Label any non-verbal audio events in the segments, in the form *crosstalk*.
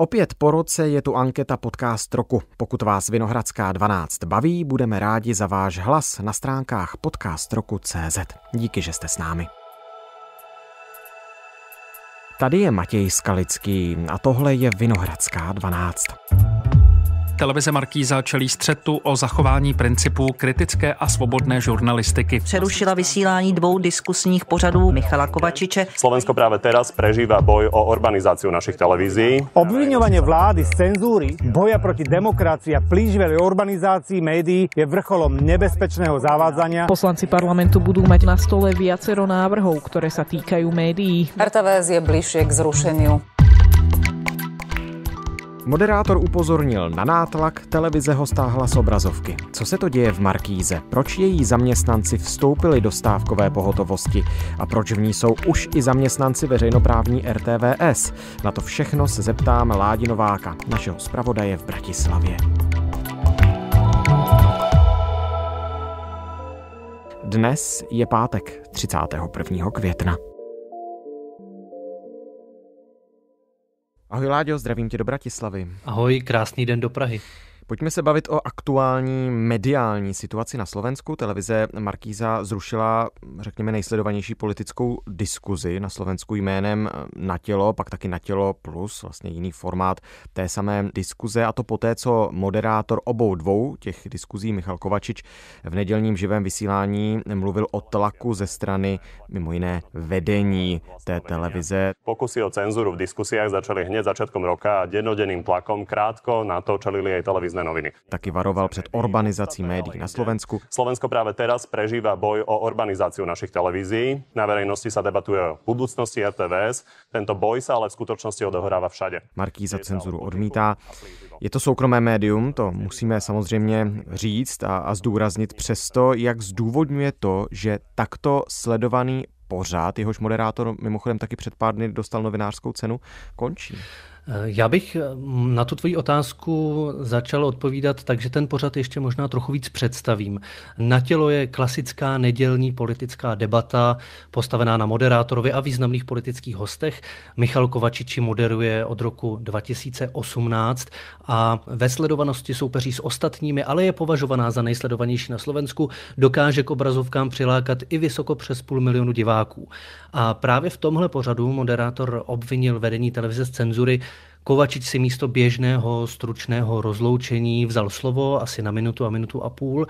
Opět po roce je tu anketa Podcast roku. Pokud vás Vinohradská 12 baví, budeme rádi za váš hlas na stránkách podcastroku.cz. Díky, že jste s námi. Tady je Matěj Skalický a tohle je Vinohradská 12. Televize Markýza čelí střetu o zachování principů kritické a svobodné žurnalistiky. Přerušila vysílání dvou diskusních pořadů Michala Kovačiče. Slovensko právě teraz prežívá boj o urbanizaci našich televizí. Obvinování vlády z cenzury, boja proti demokracii a plíživej urbanizaci médií je vrcholom nebezpečného zavádzania. Poslanci parlamentu budou mít na stole viacero návrhů, které sa týkají médií. RTVS je bližšie k zrušení. Moderátor upozornil na nátlak, televize ho stáhla z obrazovky. Co se to děje v Markíze? Proč její zaměstnanci vstoupili do stávkové pohotovosti? A proč v ní jsou už i zaměstnanci veřejnoprávní RTVS? Na to všechno se zeptám Nováka, našeho zpravodaje v Bratislavě. Dnes je pátek 31. května. Ahoj Láďo, zdravím tě do Bratislavy. Ahoj, krásný den do Prahy. Pojďme se bavit o aktuální mediální situaci na Slovensku. Televize Markýza zrušila, řekněme, nejsledovanější politickou diskuzi na Slovensku jménem eh, Na tělo, pak taky Na tělo plus, vlastně jiný formát té samé diskuze a to poté, co moderátor obou dvou těch diskuzí Michal Kovačič v nedělním živém vysílání mluvil o tlaku ze strany mimo jiné vedení té televize. Pokusy o cenzuru v diskusiách začaly hned začátkem roka a denodenným tlakom krátko na to čelili aj televizní různé noviny. Taky varoval před urbanizací médií na Slovensku. Slovensko právě teraz prežívá boj o urbanizaci našich televizí. Na verejnosti se debatuje o budoucnosti RTVS. Tento boj se ale v skutečnosti odohrává všade. Markýza cenzuru odmítá. Je to soukromé médium, to musíme samozřejmě říct a, a zdůraznit přesto, jak zdůvodňuje to, že takto sledovaný pořád, jehož moderátor mimochodem taky před pár dny dostal novinářskou cenu, končí. Eh, já bych eh, na tu tvoji otázku začal odpovídat, takže ten pořad ještě možná trochu víc představím. Na tělo je klasická nedělní politická debata, postavená na moderátorovi a významných politických hostech. Michal Kovačiči moderuje od roku 2018 a ve sledovanosti soupeří s ostatními, ale je považovaná za nejsledovanější na Slovensku, dokáže k obrazovkám přilákat i vysoko přes půl milionu diváků. A právě v tomhle pořadu moderátor obvinil vedení televize z cenzury, Kovačič si místo běžného stručného rozloučení vzal slovo asi na minutu a minutu a půl.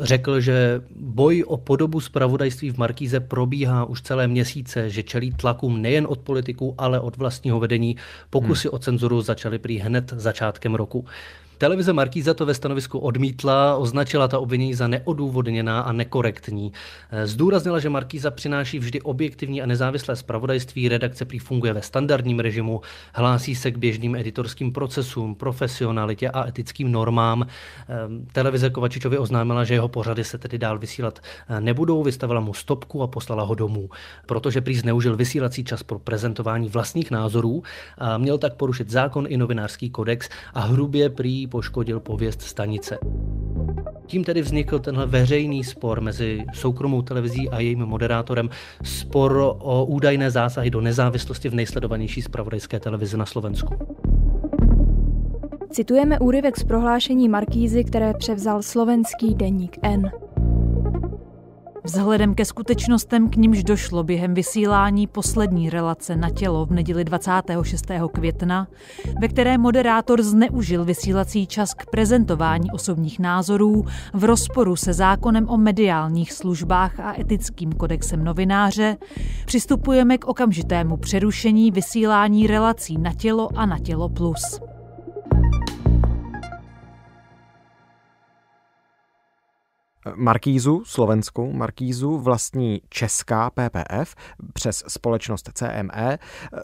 Řekl, že boj o podobu spravodajství v Markíze probíhá už celé měsíce, že čelí tlakům nejen od politiků, ale od vlastního vedení. Pokusy hmm. o cenzuru začaly prý hned začátkem roku. Televize Markýza to ve stanovisku odmítla, označila ta obvinění za neodůvodněná a nekorektní. Eh, zdůraznila, že Markýza přináší vždy objektivní a nezávislé zpravodajství, redakce prý funguje ve standardním režimu, hlásí se k běžným editorským procesům, profesionalitě a etickým normám. Ehm, televize Kovačičovi oznámila, že jeho pořady se tedy dál vysílat eh, nebudou, vystavila mu stopku a poslala ho domů, protože prý zneužil vysílací čas pro prezentování vlastních názorů a měl tak porušit zákon i novinářský kodex a hrubě prý poškodil pověst stanice. Tím tedy vznikl tenhle veřejný spor mezi soukromou televizí a jejím moderátorem, spor o údajné zásahy do nezávislosti v nejsledovanější spravodajské televizi na Slovensku. Citujeme úryvek z prohlášení Markízy, které převzal slovenský deník N. Vzhledem ke skutečnostem, k nimž došlo během vysílání poslední relace na tělo v neděli 26. května, ve které moderátor zneužil vysílací čas k prezentování osobních názorů v rozporu se zákonem o mediálních službách a etickým kodexem novináře, přistupujeme k okamžitému přerušení vysílání relací na tělo a na tělo plus. Markízu, slovenskou Markízu, vlastní česká PPF přes společnost CME.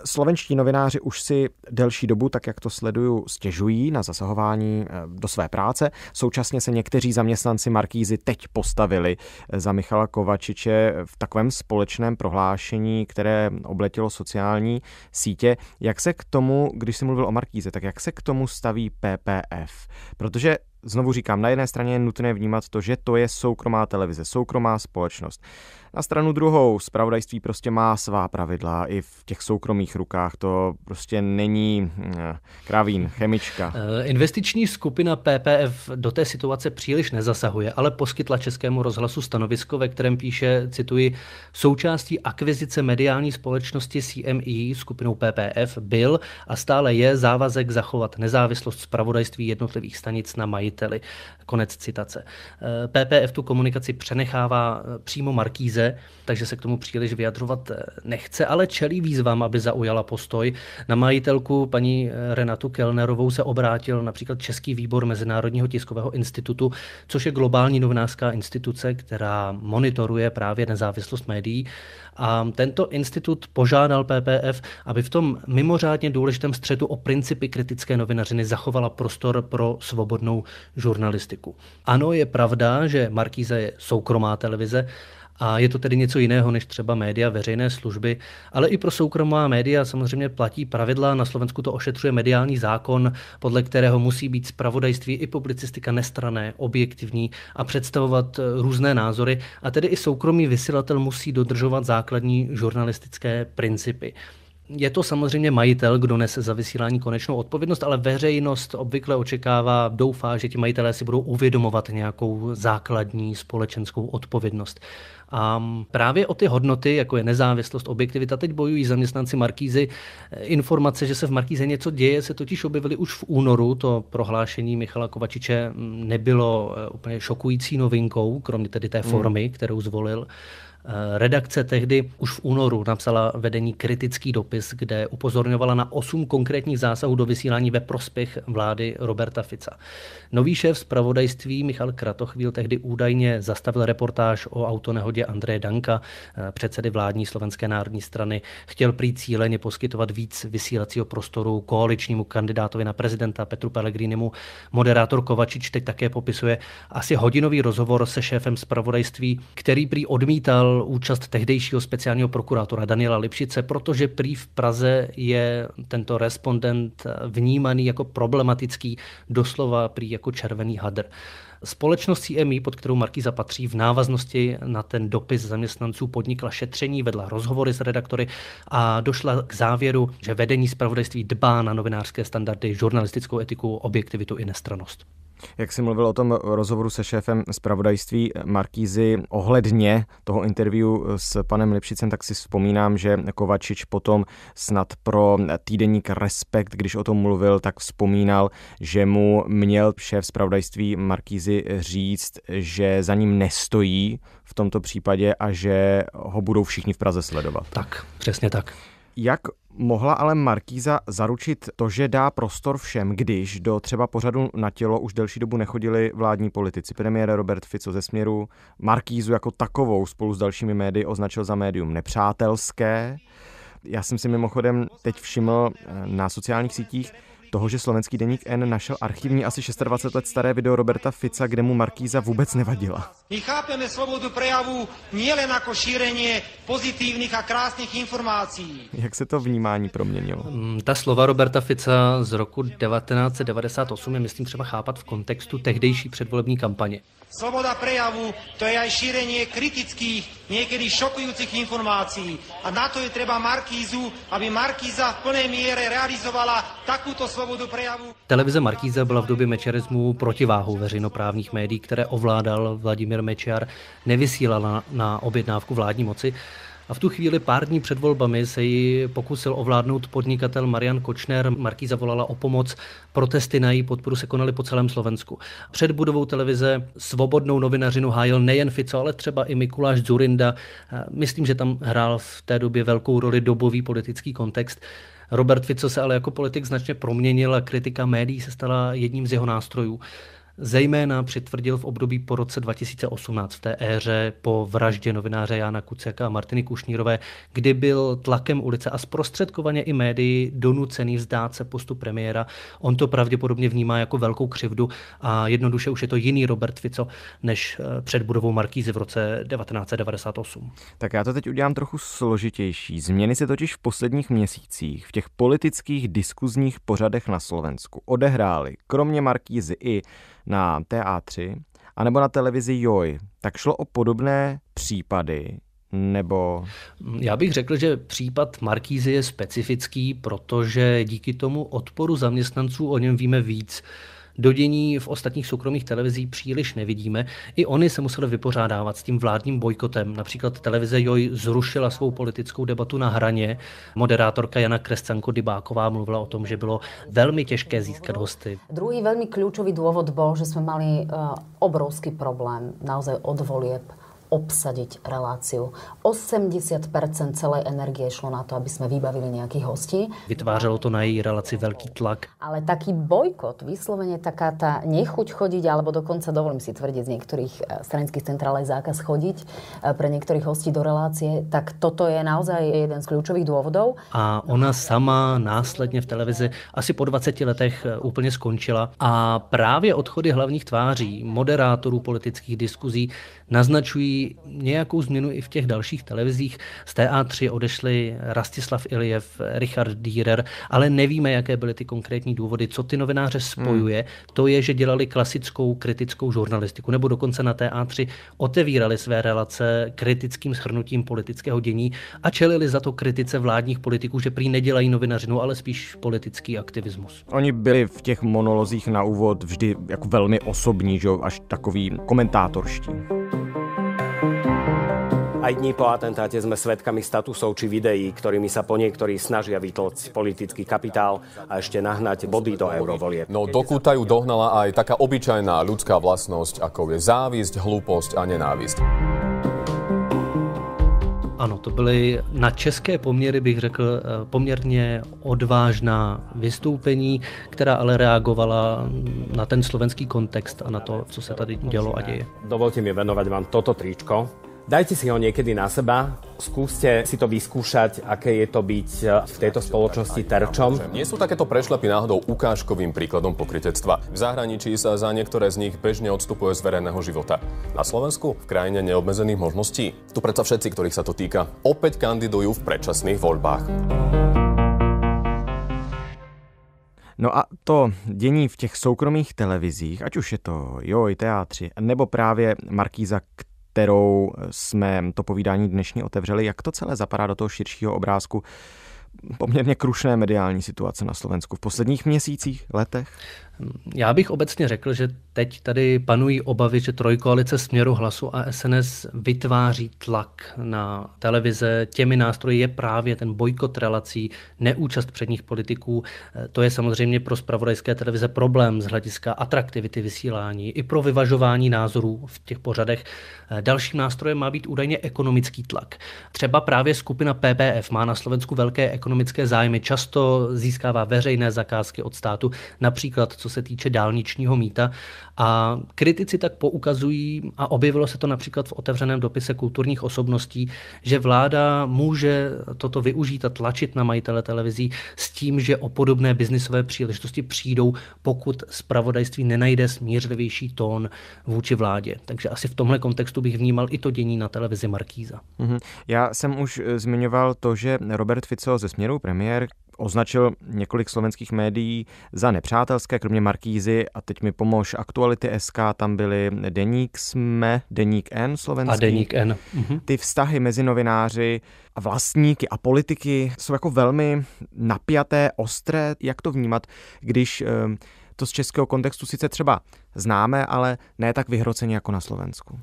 Slovenští novináři už si delší dobu, tak jak to sleduju, stěžují na zasahování eh, do své práce. Současně se někteří zaměstnanci Markízy teď postavili za Michala Kovačiče v takovém společném prohlášení, které obletilo sociální sítě. Jak se k tomu, když jsi mluvil o Markíze, tak jak se k tomu staví PPF? Protože znovu říkám, na jedné straně je nutné vnímat to, že to je soukromá televize, soukromá společnost. Na stranu druhou, spravodajství prostě má svá pravidla i v těch soukromých rukách. To prostě není hm, kravín, chemička. Eh, investiční skupina PPF do té situace příliš nezasahuje, ale poskytla Českému rozhlasu stanovisko, ve kterém píše, cituji, součástí akvizice mediální společnosti CMI e, skupinou PPF byl a stále je závazek zachovat nezávislost spravodajství jednotlivých stanic na majiteli. Konec citace. Eh, PPF tu komunikaci přenechává eh, přímo Markíze, takže se k tomu příliš vyjadřovat eh, nechce, ale čelí výzvám, aby zaujala postoj. Na majitelku paní eh, Renatu Kellnerovou se obrátil například Český výbor Mezinárodního tiskového institutu, což je globální novinářská instituce, která monitoruje právě nezávislost médií. A tento institut požádal PPF, aby v tom mimořádně důležitém střetu o principy kritické novinařiny zachovala prostor pro svobodnou žurnalistiku. Ano, je pravda, že Markíza je soukromá televize, a je to tedy něco jiného než třeba média veřejné služby, ale i pro soukromá média samozřejmě platí pravidla. Na Slovensku to ošetřuje mediální zákon, podle kterého musí být zpravodajství i publicistika nestrané, objektivní a představovat eh, různé názory. A tedy i soukromý vysílatel musí dodržovat základní žurnalistické principy je to samozřejmě majitel, kdo nese za vysílání konečnou odpovědnost, ale veřejnost obvykle očekává, doufá, že ti majitelé si budou uvědomovat nějakou základní společenskou odpovědnost. A právě o ty hodnoty, jako je nezávislost, objektivita, teď bojují zaměstnanci Markízy. Informace, že se v Markíze něco děje, se totiž objevily už v únoru. To prohlášení Michala Kovačiče nebylo eh, úplně šokující novinkou, kromě tedy té hmm. formy, kterou zvolil. Eh, redakce tehdy už v únoru napsala vedení kritický dopis, kde upozorňovala na osm konkrétních zásahů do vysílání ve prospěch vlády Roberta Fica. Nový šéf zpravodajství Michal Kratochvíl tehdy údajně zastavil reportáž o autonehodě Andreje Danka, eh, předsedy vládní slovenské národní strany. Chtěl prý cíleně poskytovat víc vysílacího prostoru koaličnímu kandidátovi na prezidenta Petru Pellegrinimu. Moderátor Kovačič teď také popisuje asi hodinový rozhovor se šéfem zpravodajství, který prý odmítal účast tehdejšího speciálního prokurátora Daniela Lipšice, protože prý v Praze je tento respondent vnímaný jako problematický, doslova prý jako červený hadr. Společnost CMI, pod kterou Markýza patří, v návaznosti na ten dopis zaměstnanců podnikla šetření, vedla rozhovory s redaktory a došla k závěru, že vedení zpravodajství dbá na novinářské standardy, žurnalistickou etiku, objektivitu i nestranost. Jak jsi mluvil o tom rozhovoru se šéfem zpravodajství Markízy ohledně toho interview s panem Lipšicem, tak si vzpomínám, že Kovačič potom snad pro týdeník Respekt, když o tom mluvil, tak vzpomínal, že mu měl šéf zpravodajství Markízy říct, že za ním nestojí v tomto případě a že ho budou všichni v Praze sledovat. Tak, přesně tak. Jak Mohla ale Markíza zaručit to, že dá prostor všem, když do třeba pořadu na tělo už delší dobu nechodili vládní politici. Premiér Robert Fico ze směru Markízu jako takovou spolu s dalšími médii označil za médium nepřátelské. Já jsem si mimochodem teď všiml eh, na sociálních sítích, toho, že slovenský deník N našel archivní asi 26 let staré video Roberta Fica, kde mu Markíza vůbec nevadila. My chápeme svobodu prejavu nielen jako šíření pozitivních a krásných informací. Jak se to vnímání proměnilo? Mm, ta slova Roberta Fica z roku 1998 je myslím třeba chápat v kontextu tehdejší předvolební kampaně. Sloboda prejavu to je aj šírenie kritických, niekedy šokujúcich informácií. A na to je treba Markízu, aby Markíza v plné míře realizovala takúto svobodu prejavu. Televize Markíza byla v době mečerismu protiváhou veřejnoprávních médií, které ovládal Vladimír Mečiar, nevysílala na objednávku vládní moci. A v tu chvíli pár dní před volbami se ji pokusil ovládnout podnikatel Marian Kočner. Marký zavolala o pomoc. Protesty na její podporu se konaly po celém Slovensku. Před budovou televize svobodnou novinařinu hájil nejen Fico, ale třeba i Mikuláš Zurinda. Myslím, že tam hrál v té době velkou roli dobový politický kontext. Robert Fico se ale jako politik značně proměnil a kritika médií se stala jedním z jeho nástrojů zejména přitvrdil v období po roce 2018, v té éře po vraždě novináře Jana Kuciaka a Martiny Kušnírové, kdy byl tlakem ulice a zprostředkovaně i médií donucený vzdát se postu premiéra. On to pravděpodobně vnímá jako velkou křivdu a jednoduše už je to jiný Robert Fico než eh, před budovou Markízy v roce 1998. Tak já to teď udělám trochu složitější. Změny se totiž v posledních měsících v těch politických diskuzních pořadech na Slovensku odehrály kromě Markízy i na TA3, anebo na televizi Joj. Tak šlo o podobné případy, nebo... Já bych řekl, že případ Markízy je specifický, protože díky tomu odporu zaměstnanců o něm víme víc do dění v ostatních soukromých televizí příliš nevidíme. I oni se museli vypořádávat s tím vládním bojkotem. Například televize Joj zrušila svou politickou debatu na hraně. Moderátorka Jana Krescanko Dybáková mluvila o tom, že bylo velmi těžké získat hosty. Druhý velmi klíčový důvod byl, že jsme mali eh, obrovský problém naozaj od volieb obsadiť reláciu. 80% celé energie šlo na to, aby sme vybavili nejakých hostí. Vytvářelo to na jej relaci velký tlak. Ale taký bojkot, vyslovene taká ta nechuť chodit, alebo dokonce dovolím si tvrdit, z některých eh, stranických centrál je zákaz chodit eh, pre některých hostí do relácie, tak toto je naozaj jeden z klíčových důvodů. A ona sama následně v televizi asi po 20 letech eh, úplně skončila a právě odchody hlavních tváří, moderátorů politických diskuzí naznačují nějakou změnu i v těch dalších televizích. Z TA3 odešli Rastislav Iljev, Richard Dierer, ale nevíme, jaké byly ty konkrétní důvody. Co ty novináře hmm. spojuje, hmm. to je, že dělali klasickou kritickou žurnalistiku, nebo dokonce na TA3 otevírali své relace kritickým shrnutím politického dění a čelili za to kritice vládních politiků, že prý nedělají novinařinu, ale spíš politický aktivismus. Oni byli v těch monolozích na úvod vždy jako velmi osobní, že? až takový komentátorští. Aj dní po atentáte sme svedkami statusov či videí, ktorými sa po niektorí snažia vytlcť politický kapitál a ešte nahnať body do eurovolie. No dokúta ju dohnala aj taká obyčajná ľudská vlastnosť, ako je závisť, hlúposť a nenávisť. Ano, to byly na české poměry, bych řekl, eh, poměrně odvážná vystoupení, která ale reagovala na ten slovenský kontext a na to, co se tady dělo a děje. Dovolte mi venovat vám toto tričko. Dajte si ho někdy na seba, Skúste si to vyskúšať, aké je to byť e, v tejto spoločnosti terčom. Nie sú takéto prešlapy náhodou ukážkovým príkladom pokrytectva. V zahraničí sa za niektoré z nich bežne odstupuje z verejného života. Na Slovensku, v krajine neobmedzených možností, tu predsa všetci, ktorých sa to týka, opäť kandidujú v predčasných voľbách. No a to dění v těch soukromých televizích, ať už je to Joj, teatři, nebo právě markýza kterou jsme to povídání dnešní otevřeli. Jak to celé zapadá do toho širšího obrázku poměrně krušné mediální situace na Slovensku v posledních měsících, letech? Já bych obecně řekl, že teď tady panují obavy, že trojkoalice směru hlasu a SNS vytváří tlak na televize. Těmi nástroji je právě ten bojkot relací, neúčast předních politiků. E, to je samozřejmě pro spravodajské televize problém z hlediska atraktivity vysílání i pro vyvažování názorů v těch pořadech. E, dalším nástrojem má být údajně ekonomický tlak. Třeba právě skupina PPF má na Slovensku velké ekonomické zájmy, často získává veřejné zakázky od státu, například co se týče dálničního mýta. A kritici tak poukazují, a objevilo se to například v otevřeném dopise kulturních osobností, že vláda může toto využít a tlačit na majitele televizí s tím, že o podobné biznisové příležitosti přijdou, pokud spravodajství nenajde smířlivější tón vůči vládě. Takže asi v tomhle kontextu bych vnímal i to dění na televizi Markíza. Mhm. Já jsem už e, zmiňoval to, že Robert Fico ze směru premiér označil několik slovenských médií za nepřátelské, kromě Markízy a teď mi pomož aktuality SK, tam byly Deník Sme, Deník N slovenský. A Deník N. Mhm. Ty vztahy mezi novináři a vlastníky a politiky jsou jako velmi napjaté, ostré. Jak to vnímat, když ehm, to z českého kontextu sice třeba známe, ale ne tak vyhroceně jako na Slovensku?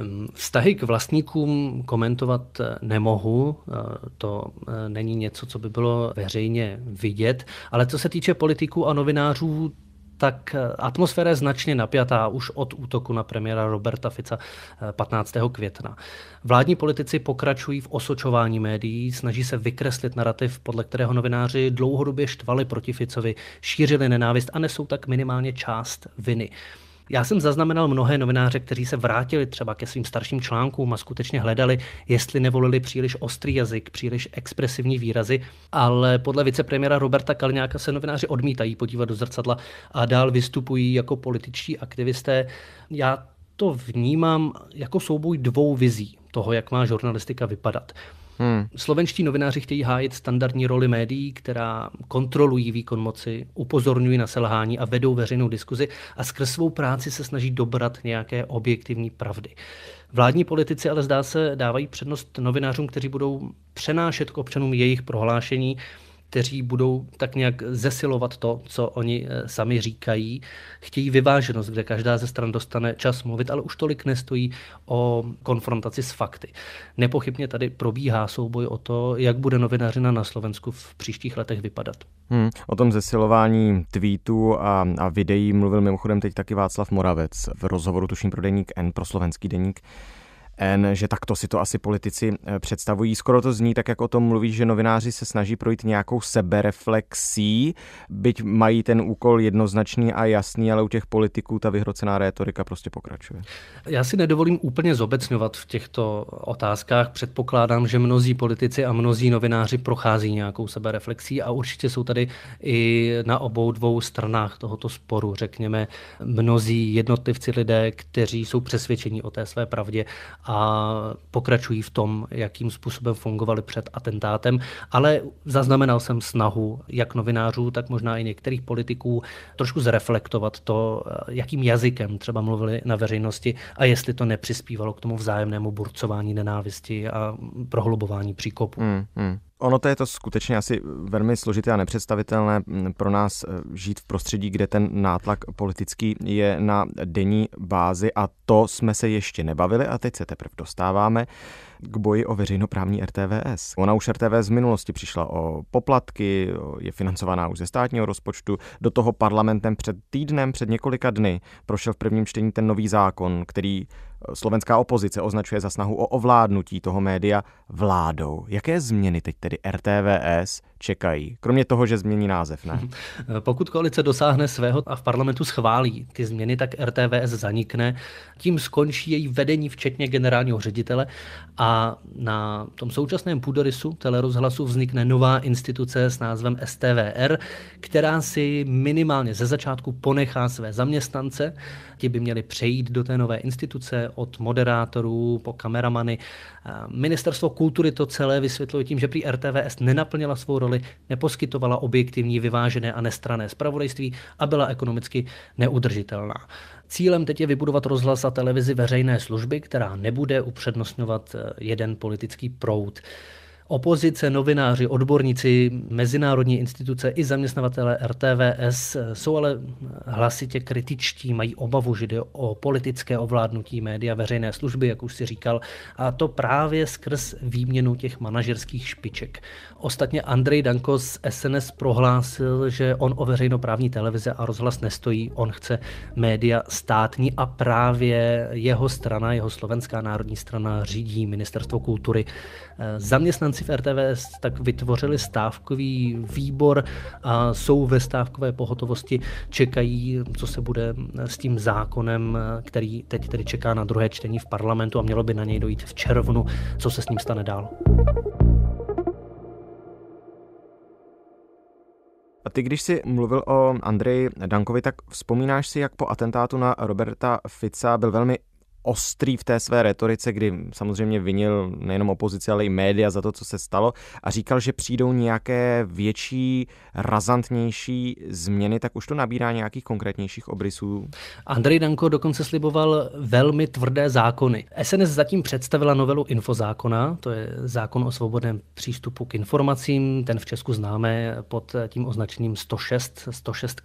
Ehm, vztahy k vlastníkům komentovat eh, nemohu, eh, to eh, není něco, co by bylo veřejně vidět, ale co se týče politiků a novinářů, tak atmosféra je značně napjatá už od útoku na premiéra Roberta Fica 15. května. Vládní politici pokračují v osočování médií, snaží se vykreslit narrativ, podle kterého novináři dlouhodobě štvali proti Ficovi, šířili nenávist a nesou tak minimálně část viny. Já jsem zaznamenal mnohé novináře, kteří se vrátili třeba ke svým starším článkům a skutečně hledali, jestli nevolili příliš ostrý jazyk, příliš expresivní výrazy, ale podle vicepremiéra Roberta Kalňáka se novináři odmítají podívat do zrcadla a dál vystupují jako političtí aktivisté. Já to vnímám jako souboj dvou vizí toho, jak má žurnalistika vypadat. Hmm. Slovenští novináři chtějí hájit standardní roli médií, která kontrolují výkon moci, upozorňují na selhání a vedou veřejnou diskuzi a skrz svou práci se snaží dobrat nějaké objektivní pravdy. Vládní politici ale zdá se dávají přednost novinářům, kteří budou přenášet k občanům jejich prohlášení, kteří budou tak nějak zesilovat to, co oni eh, sami říkají. Chtějí vyváženost, kde každá ze stran dostane čas mluvit, ale už tolik nestojí o konfrontaci s fakty. Nepochybně tady probíhá souboj o to, jak bude novinařina na Slovensku v příštích letech vypadat. Hmm, o tom zesilování tweetů a, a videí mluvil mimochodem teď taky Václav Moravec v rozhovoru tuším pro deník N pro slovenský deník. N, že takto si to asi politici eh, představují. Skoro to zní tak, jak o tom mluví, že novináři se snaží projít nějakou sebereflexí, byť mají ten úkol jednoznačný a jasný, ale u těch politiků ta vyhrocená rétorika prostě pokračuje. Já si nedovolím úplně zobecňovat v těchto otázkách. Předpokládám, že mnozí politici a mnozí novináři prochází nějakou sebereflexí a určitě jsou tady i na obou dvou stranách tohoto sporu, řekněme, mnozí jednotlivci lidé, kteří jsou přesvědčeni o té své pravdě a pokračují v tom, jakým způsobem fungovali před atentátem. Ale zaznamenal jsem snahu jak novinářů, tak možná i některých politiků trošku zreflektovat to, jakým jazykem třeba mluvili na veřejnosti a jestli to nepřispívalo k tomu vzájemnému burcování nenávisti a prohlubování příkopu. Mm, mm. Ono to je to skutečně asi velmi složité a nepředstavitelné mm, pro nás eh, žít v prostředí, kde ten nátlak politický je na denní bázi a to jsme se ještě nebavili a teď se teprve dostáváme k boji o veřejnoprávní RTVS. Ona už RTVS v minulosti přišla o poplatky, je financovaná už ze státního rozpočtu, do toho parlamentem před týdnem, před několika dny prošel v prvním čtení ten nový zákon, který Slovenská opozice označuje za snahu o ovládnutí toho média vládou. Jaké změny teď tedy RTVS čekají? Kromě toho, že změní název, ne? *laughs* Pokud koalice dosáhne svého a v parlamentu schválí ty změny, tak RTVS zanikne. Tím skončí její vedení, včetně generálního ředitele. A na tom současném půdorysu telerozhlasu vznikne nová instituce s názvem STVR, která si minimálně ze začátku ponechá své zaměstnance. Ti by měli přejít do té nové instituce od moderátorů po kameramany. Ministerstvo kultury to celé vysvětluje tím, že při RTVS nenaplnila svou roli roli neposkytovala objektivní, vyvážené a nestrané zpravodajství a byla ekonomicky neudržitelná. Cílem teď je vybudovat rozhlas a televizi veřejné služby, která nebude upřednostňovat eh, jeden politický proud. Opozice, novináři, odborníci, mezinárodní instituce i zaměstnavatele RTVS eh, jsou ale hlasitě kritičtí, mají obavu, že jde o politické ovládnutí média veřejné služby, jak už si říkal, a to právě skrz výměnu těch manažerských špiček. Ostatně Andrej Danko z SNS prohlásil, že on o veřejnoprávní televize a rozhlas nestojí, on chce média státní a právě jeho strana, jeho slovenská národní strana řídí ministerstvo kultury. Eh, zaměstnanci v RTVS tak vytvořili stávkový výbor a jsou ve stávkové pohotovosti, čekají, co se bude s tím zákonem, eh, který teď tedy čeká na druhé čtení v parlamentu a mělo by na něj dojít v červnu, co se s ním stane dál. A ty, když jsi mluvil o Andreji Dankovi, tak vzpomínáš si, jak po atentátu na Roberta Fica byl velmi ostrý v té své retorice, kdy samozřejmě vinil nejenom opozici, ale i média za to, co se stalo a říkal, že přijdou nějaké větší, razantnější změny, tak už to nabírá nějakých konkrétnějších obrysů. Andrej Danko dokonce sliboval velmi tvrdé zákony. SNS zatím představila novelu infozákona, to je zákon o svobodném přístupu k informacím, ten v Česku známe pod tím označením 106. 106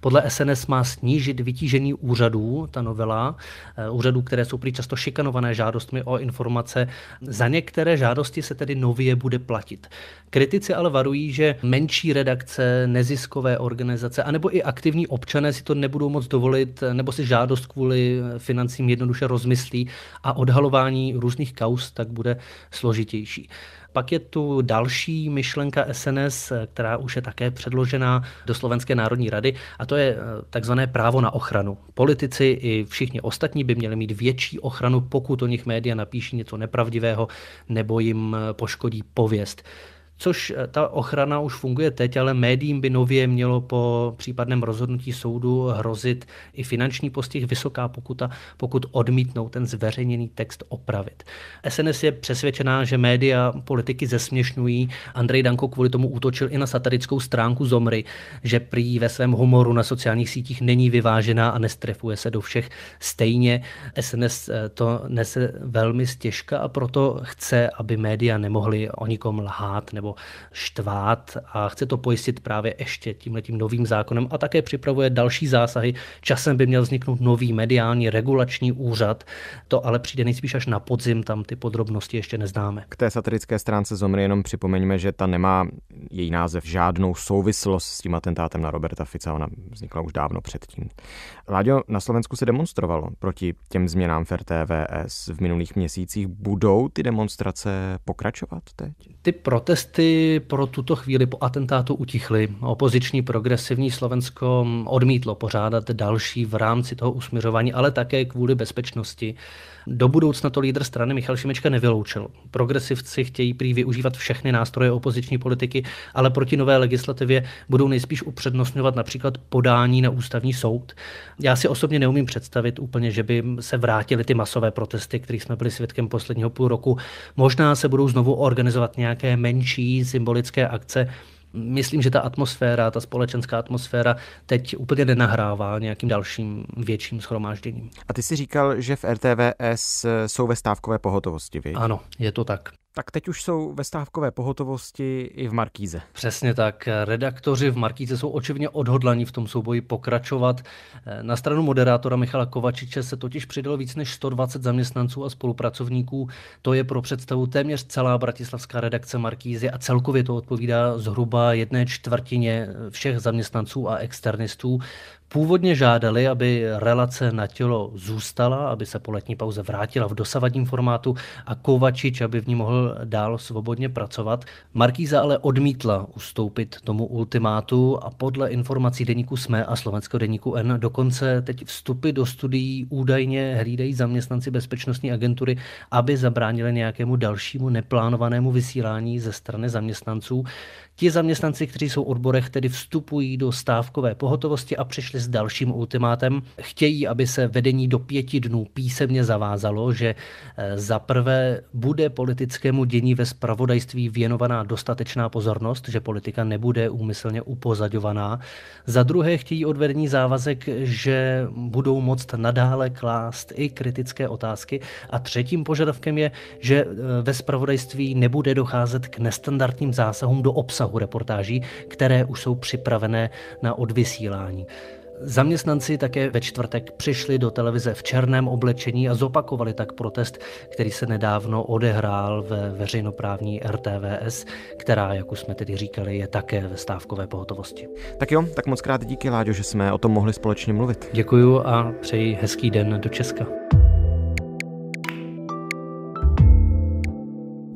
podle SNS má snížit vytížení úřadů, ta novela, eh, úřadů, které jsou prý často šikanované žádostmi o informace. Za některé žádosti se tedy nově bude platit. Kritici ale varují, že menší redakce, neziskové organizace anebo i aktivní občané si to nebudou moc dovolit nebo si žádost kvůli financím jednoduše rozmyslí a odhalování různých kaus tak bude složitější. Pak je tu další myšlenka SNS, která už je také předložená do Slovenské národní rady, a to je eh, takzvané právo na ochranu. Politici i všichni ostatní by měli mít větší ochranu, pokud o nich média napíší něco nepravdivého nebo jim eh, poškodí pověst což eh, ta ochrana už funguje teď, ale médiím by nově mělo po případném rozhodnutí soudu hrozit i finanční postih, vysoká pokuta, pokud odmítnou ten zveřejněný text opravit. SNS je přesvědčená, že média politiky zesměšňují. Andrej Danko kvůli tomu útočil i na satirickou stránku Zomry, že prý ve svém humoru na sociálních sítích není vyvážená a nestrefuje se do všech stejně. SNS eh, to nese velmi stěžka a proto chce, aby média nemohly o nikom lhát nebo štvát a chce to pojistit právě ještě tímhletím novým zákonem a také připravuje další zásahy. Časem by měl vzniknout nový mediální regulační úřad, to ale přijde nejspíš až na podzim, tam ty podrobnosti ještě neznáme. K té satirické stránce Zomry jenom připomeňme, že ta nemá její název žádnou souvislost s tím atentátem na Roberta Fica, ona vznikla už dávno předtím. Láďo, na Slovensku se demonstrovalo proti těm změnám FRTVS v minulých měsících. Budou ty demonstrace pokračovat teď? Ty protesty pro tuto chvíli po atentátu utichly. Opoziční progresivní Slovensko odmítlo pořádat další v rámci toho usměřování, ale také kvůli bezpečnosti. Do budoucna to lídr strany Michal Šimečka nevyloučil. Progresivci chtějí prý využívat všechny nástroje opoziční politiky, ale proti nové legislativě budou nejspíš upřednostňovat například podání na ústavní soud. Já si osobně neumím představit úplně, že by se vrátily ty masové protesty, kterých jsme byli svědkem posledního půl roku. Možná se budou znovu organizovat nějak nějaké menší symbolické akce, myslím, že ta atmosféra, ta společenská atmosféra teď úplně nenahrává nějakým dalším větším schromážděním. A ty si říkal, že v RTVS jsou ve stávkové pohotovosti, víš? Ano, je to tak tak teď už jsou ve stávkové pohotovosti i v Markíze. Přesně tak. Redaktoři v Markíze jsou očivně odhodlaní v tom souboji pokračovat. Na stranu moderátora Michala Kovačiče se totiž přidalo víc než 120 zaměstnanců a spolupracovníků. To je pro představu téměř celá bratislavská redakce Markízy a celkově to odpovídá zhruba jedné čtvrtině všech zaměstnanců a externistů. Původně žádali, aby relace na tělo zůstala, aby se po letní pauze vrátila v dosavadním formátu a Kovačič, aby v ní mohl dál svobodně pracovat. Markýza ale odmítla ustoupit tomu ultimátu a podle informací deníku SME a slovenského deníku N dokonce teď vstupy do studií údajně hlídají zaměstnanci bezpečnostní agentury, aby zabránili nějakému dalšímu neplánovanému vysílání ze strany zaměstnanců. Ti zaměstnanci, kteří jsou v odborech, tedy vstupují do stávkové pohotovosti a přišli s dalším ultimátem. Chtějí, aby se vedení do pěti dnů písemně zavázalo, že eh, za prvé bude politickému dění ve spravodajství věnovaná dostatečná pozornost, že politika nebude úmyslně upozaďovaná. Za druhé chtějí od vedení závazek, že budou moct nadále klást i kritické otázky. A třetím požadavkem je, že eh, ve spravodajství nebude docházet k nestandardním zásahům do obsahu reportáží, které už jsou připravené na odvysílání. Zaměstnanci také ve čtvrtek přišli do televize v černém oblečení a zopakovali tak protest, který se nedávno odehrál ve veřejnoprávní RTVS, která, jak už jsme tedy říkali, je také ve stávkové pohotovosti. Tak jo, tak moc krát díky, Láďo, že jsme o tom mohli společně mluvit. Děkuju a přeji hezký den do Česka.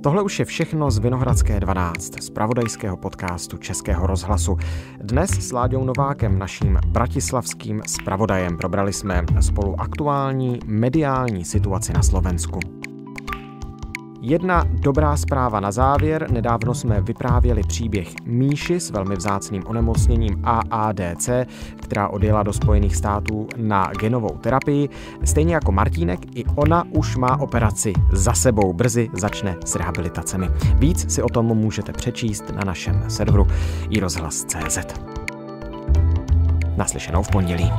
Tohle už je všechno z Vinohradské 12, z pravodajského podcastu Českého rozhlasu. Dnes s Láďou Novákem, naším bratislavským spravodajem, probrali jsme spolu aktuální mediální situaci na Slovensku. Jedna dobrá zpráva na závěr. Nedávno jsme vyprávěli příběh Míši s velmi vzácným onemocněním AADC, která odjela do Spojených států na genovou terapii. Stejně jako Martínek, i ona už má operaci za sebou. Brzy začne s rehabilitacemi. Víc si o tom můžete přečíst na našem serveru i rozhlas.cz. Naslyšenou v pondělí.